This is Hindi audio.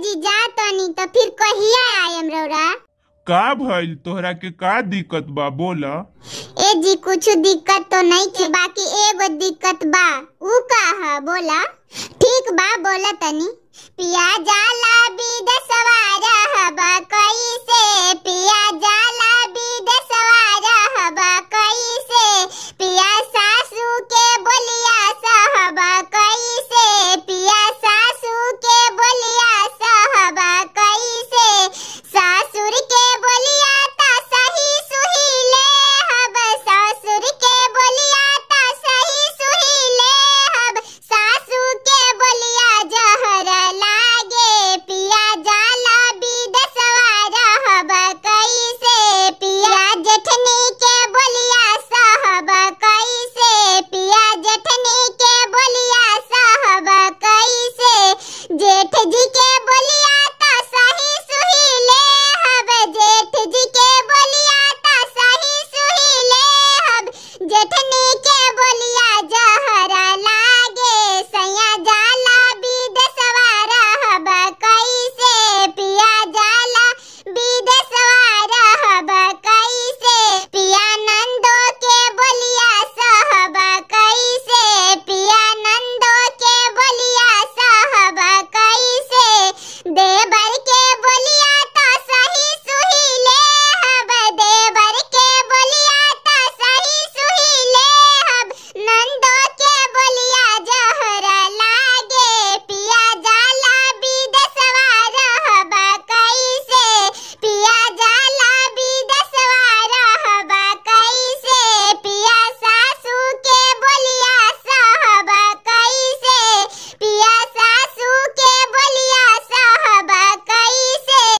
जी जा तो नहीं तो फिर कहिया आयम रौरा का भइल तोहरा के का दिक्कत बा बोला ए जी कुछ दिक्कत तो नहीं के बाकी एगो दिक्कत बा ऊ का है बोला ठीक बा बोला तनी पिया जा planeta.